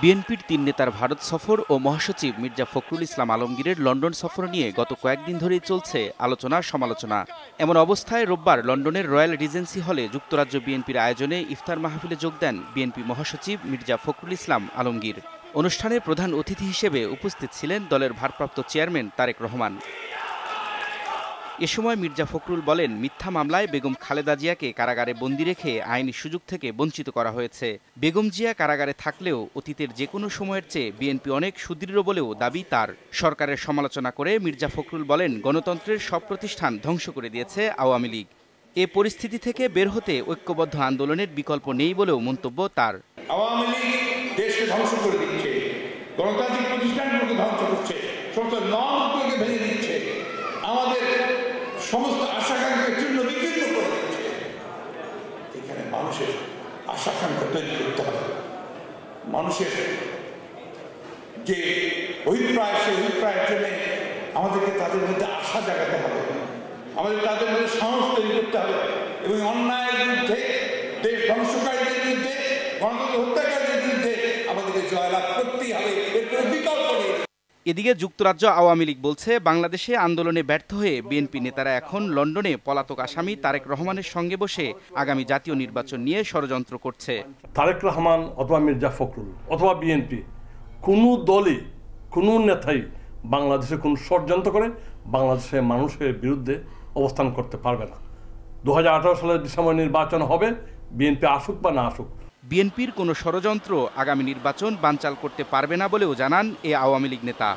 বিএনপির তিন নেতার ভারত সফর ও মহাসচিব মির্জা ফখরুল ইসলাম আলমগীরের লন্ডন সফর নিয়ে গত কয়েকদিন ধরেই চলছে আলোচনা সমালোচনা এমন অবস্থায় রোববার লন্ডনের রয়্যাল রিজেন্সি হলে যুক্তরাজ্য বিএনপির আয়োজনে ইফতার মাহফিলে যোগ দেন বিএনপি মহাসচিব মির্জা ফখরুল ইসলাম আলমগীর অনুষ্ঠানে প্রধান অতিথি হিসেবে উপস্থিত ছিলেন দলের ভারপ্রাপ্ত চেয়ারম্যান তারেক রহমান এ সময় মির্জা ফখরুল বলেন মিথ্যা মামলায় বেগম খালেদা জিয়াকে কারাগারে বন্দি রেখে আইনি সুযোগ থেকে বঞ্চিত করা হয়েছে বেগম জিয়া কারাগারে থাকলেও অতীতের যে কোনো সময়ের চেয়ে বিএনপি অনেক সুদৃঢ় বলেও দাবি তার সরকারের সমালোচনা করে মির্জা ফখরুল বলেন গণতন্ত্রের সব প্রতিষ্ঠান ধ্বংস করে দিয়েছে আওয়ামী লীগ এ পরিস্থিতি থেকে বের হতে ঐক্যবদ্ধ আন্দোলনের বিকল্প নেই বলেও মন্তব্য তার আওয়ামী লীগ দেশকে ধ্বংস করে দিচ্ছে গণতান্ত্রিক প্রতিষ্ঠানগুলোকে ধ্বংস করছে সমস্ত ভেঙে দিচ্ছে আমাদের সমস্ত আশাকাঙ্ক্ষা জন্য বিচ্ছিন্ন করে দিচ্ছে এখানে মানুষের আশাকাঙ্ক্ষা তৈরি করতে হবে মানুষের যে অভিপ্রায় সেই অভিপ্রায়ের জন্য আমাদেরকে তাদের মধ্যে আশা জাগাতে হবে আমাদের তাদের মধ্যে সাহস তৈরি করতে হবে এবং অন্যায়ের বিরুদ্ধে দেশ ধ্বংসকারীদের এদিকে যুক্তরাজ্য আওয়ামী লীগ বলছে বাংলাদেশে আন্দোলনে ব্যর্থ হয়ে বিএনপি নেতারা এখন লন্ডনে পলাতক আসামি তারেক রহমানের সঙ্গে বসে আগামী জাতীয় নির্বাচন নিয়ে ষড়যন্ত্র করছে তারেক রহমান অথবা মির্জা ফখরুল অথবা বিএনপি কোনো দলে কোনো নেতাই বাংলাদেশে কোন ষড়যন্ত্র করে বাংলাদেশের মানুষের বিরুদ্ধে অবস্থান করতে পারবে না দু সালের ডিসেম্বর নির্বাচন হবে বিএনপি আসুক বা না আসুক বিএনপির কোনো ষড়যন্ত্র আগামী নির্বাচন বানচাল করতে পারবে না বলেও জানান এ আওয়ামী লীগ নেতা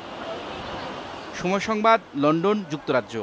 সময় সংবাদ লন্ডন যুক্তরাজ্য